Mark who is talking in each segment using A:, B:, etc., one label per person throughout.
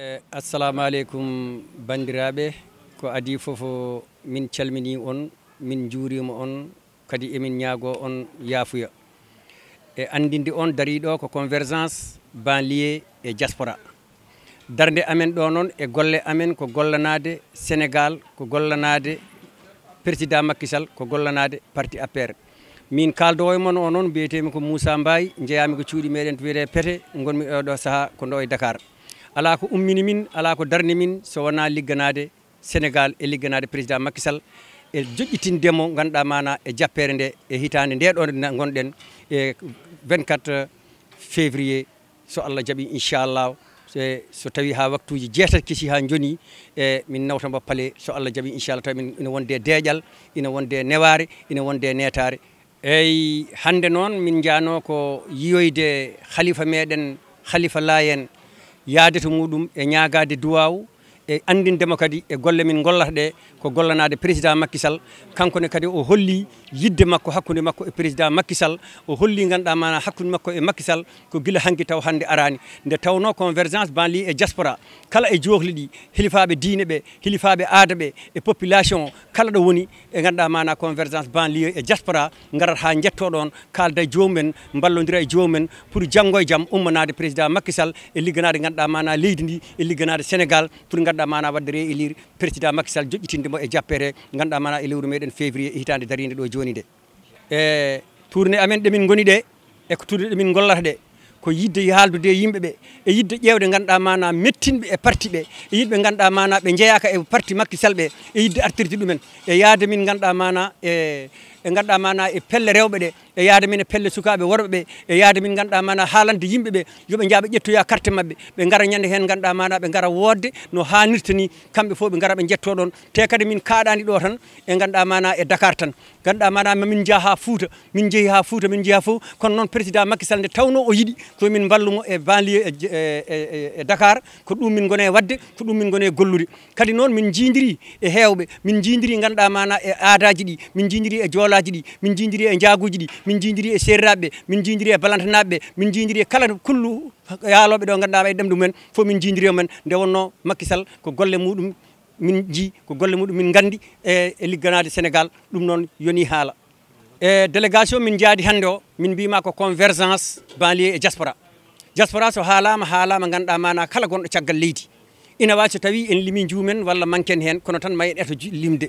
A: Eh, assalamu aleykum bandiraɓe ko adi fofo min calmini on min juurima on kadi emin ñaago on yaafuya e andinde on dariɗo ko convergence ban lié e diaspora darde amen ɗo noon e golle amen ko gollanade sénégal ko gollanade président makisal ko gollanade parti apr min kaldowo e mon o noon mbiyetemi ko moussa mbaye jeeyami ko cuuɗi meɗen to wiyete pete gonmi oɗo e saaha ko ndo e dakar ala ko ummini min ala ko darni min so wona ligganade sénégal e ligganade président makisal e joƴƴitindemo ganduɗa mana e jappere nde e hitande ndeɗo gonɗen e 24 février so allah jaaɓi inchallah so tawi ha waktuji jeetati kisi ha joni e min nawtamba paale so allah jaaɓi inchallah tawi min ina wonde deeƴal ina wonde neware ina wonde netare eyyi hande noon min jaano ko yiyoyde khalifa meɗen khalifa laayen yaade to muɗum e ñaagade duwawu e andindema kadi e golle min gollata ɗe ko gollanade président makkisal kankone kadi o holli yidde makko hakkude makko e président makkisal o holli ganduɗa mana hakkude makko e makkisal ko guila hanki taw hande arani nde tawno convergence banli e diaspora kala e johli ɗi hilifaɓe diine ɓe hilifaɓe aada ɓe e population o kala ɗo woni e ganduɗa mana convergence banlieu e diaspora garat ha jettoɗon kalda e jomumen ballodira e jomumen pour janggo e jaam ummanade président makkisal e ligganade ganduɗa mana leydi ndi e ligganade sénégal pour ganduɗa mana waddere élire e président makisal mo e jappere ganduɗa mana e lewru meɗen février hitande daride ɗo joni nde e tourné amen ɗemin goni ɗe eko e tourné ɗemin gollata ɗe ko yidde haaldude yimɓe ɓe e yidde ƴewde ganduɗa mana mettinɓe e parti ɓe e yidɓe ganduɗa mana ɓe jeeyaka e parti makki sall ɓe e yidde artirde ɗumen e yaade min ganduɗa mana e e ganduɗa mana e pelle rewɓe ɗe e yaade min e pelle sukaɓe worɓe ɓe e yaade min ganduɗa mana haalande yimɓeɓe yooɓe jaaɓe ƴettoya carte mabɓe ɓe gara ñande hen ganduɗa mana ɓe gara wodde no hannirta ni kamɓe fof ɓe gara ɓe jetto ɗon te kadi min kaɗani ɗo tan e ganduɗa mana e dakar tan ganduɗa mana mamin jeeya ha fouta min jeehi ha fouta min jeeya foof kono noon président makkisal nde tawno o yiiɗi komin ballumo e banlie e, e, e, e dakar ko ɗum min gone wadde ko ɗum min gone gollude kadi noon min jidiri e hewɓe min jidiri ganduɗa mana e aadaji ɗi min jidiri e joola dawlaji ɗi min jindiri e jaaguji ɗi min jindiri e serraɓeɓe min jindiri e balantanaɓeɓe min jindiri e kala kullu yaaloɓe ɗo ganduɗa e ɗemɗu men fof min jindiri mumen nde wonno Macky Sall ko golle muɗum min jii ko golle muɗum min e, e ligganade sénégal ɗum noon yoni haala e délégation min jaadi hannde o min mbima ko convergence banlier e diaspora diaspora so haalama haalama ganduɗa mana kala gonɗo caggal leydi ina wawi so tawi en limi juumen walla manken hen kono tan ma en eto limde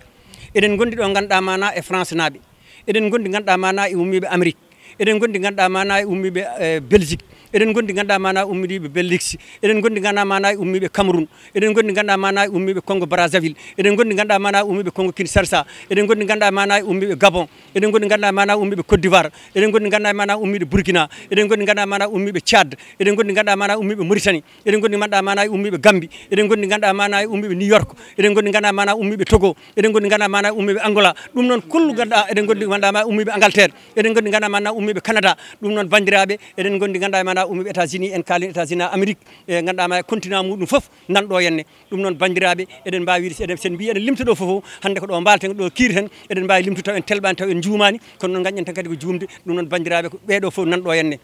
A: eɗen gondi ɗo ganduɗa mana e france naaɓe eɗen gondi ganduɗa mana e ummiɓe amérique eɗen gondi ganduɗa mana e ummiɓe belgique eɗen gondi ganduɗa mana e ummiɗiɓe bellix eɗen gondi ganduɗa mana e ummiɓe cameroun eɗen gondi ganduɗa mana e ummiɓe congo brazzaville eɗen gondi ganduɗa mana e ummiɓe congo kinsarsa eɗen gondi ganduɗa mana e ummiɓe gabon eɗen gondi ganduɗa mana e ummiɓe côte d'ivoire eɗen gondi ganduɗa mana e ummiɓe burkina eɗen gondi ganduɗa mana e ummiɓe tchad eɗen gondi ganduɗa mana e ummiɓe mauritanie eɗen gondi ganduɗa mana e ummiɓe gambi eɗen gondi ganduɗa mana e ummiɓe new york eɗen gondi ganduɗa mana e ummiɓe togo eɗen gondi ganduɗa mana e ummiɓe angola ɗum noon kullu ganduɗa eɗen gondi ganduɗa ma ummiɓe angleterre eɗen gondi ganduɗa mana ummiɓe canada ɗum noon bandiraɓe eɗen gondi ganduɗa mana ummiɓe états unis en kali états unis amérique e ganduɗa ma e continent muɗum foof nanɗo henne ɗum noon bandiraɓe eɗen mbawi eɗen sen mbi eɗen limtoɗo ɗo fofo hande ko ɗo mbalten ko ɗo kiiri hen eɗen mbawi limtu taw en telɓani taw en juumani kono noon gañen tan kadi ko juumde ɗum noon bandiraɓe ko ɓeɗo foof nanɗo henne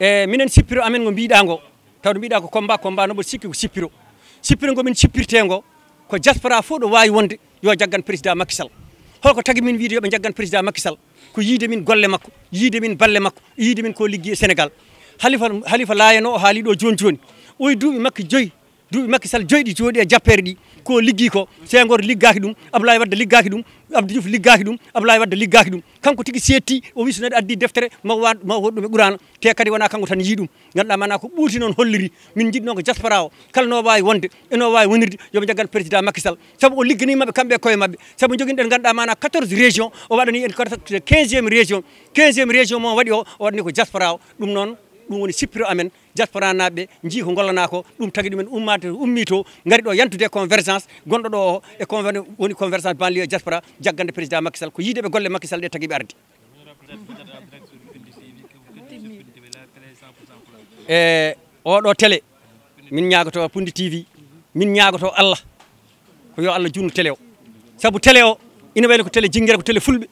A: e minen sippiro amen go mbiɗa go taw ɗo mbiɗa ko combat combat noɓo sikki ko sippiro sippiro ngomin sippirtego ko diaspora fof ɗo wawi wonde yo jaggan président makisal holko tagi min wiide yoɓe jaggan président makkisall ko yiide min golle makko yiide min balle makko yiide min ko liggue sénégal halifa halifa layano o haali ɗo joni joni ɓoye duuɓi makke joyyi duuɓi makki sal joyi ɗi jooɗi e jappere ɗi ko liggi ko sengoto liggaki ɗum abdoulaye wadda liggaki ɗum abdi juuf liggaki ɗum abdoulaye wadda liggaki ɗum kanko tigi setti o wi so neɗo addi deftere ma wa ɗum e ɓurano te kadi wona kanko tan yii ɗum ganduɗa mana ko ɓuuti noon holliri min jiɗno ko jaspora o kala no wawi wonde eno wawi wonirde yooɓe jaggan président makky sall saabu o mabɓe kamɓe e koye mabɓe saabu ɗen ganduɗa mana 14 région o waɗani en 15e région 15e région mo waɗi o o waɗani ko jaspora o ɗum noon ɗum woni sippiro amen diaspora nabbe jii ko gollana ko ɗum tagui ɗumen ummade ummi to gaari ɗo yantude convergence gonɗo ɗo o e woni convergence banlieue diaspora jaggande président makkisal ko yiideɓe golle makkisal de tagui ɓe ardi e oɗo télé min ñagoto pundi tv min ñagoto allah ko yo allah junnu télé o saabu télé o ina wayno ko télé jinguere ko télé fulɓe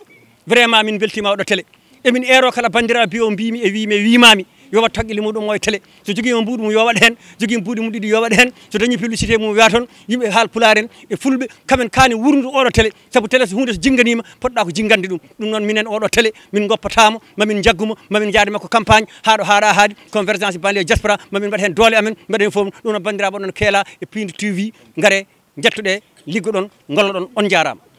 A: vraiment min beltima oɗo télé emin eero kala bandiraɓe bio mbimi e wimi e wimami yo wat taqqille muɗum o télé so jogi on mbuuɗi mum yo waɗ heen budum didi mum ɗiɗi yo waɗ so dañi publicité mum wiya toon yimɓe haal pulaar en e fulɓe kamen kani wurndu oɗo télé sabu télé so hunde so jingganiima poɗɗa ko jingande ɗum ɗum noon minen oɗo télé min goppataamo mamin jaggumo mamin jaade makko campagne haado haaɗa haadi convergence e banlie diaspora mamin mbaɗa hen doole amen mbaɗa heen dum ɗum bandira bon oɗon keela e piinde tv ngare jettuɗe liggoɗon golloɗon on jaaraama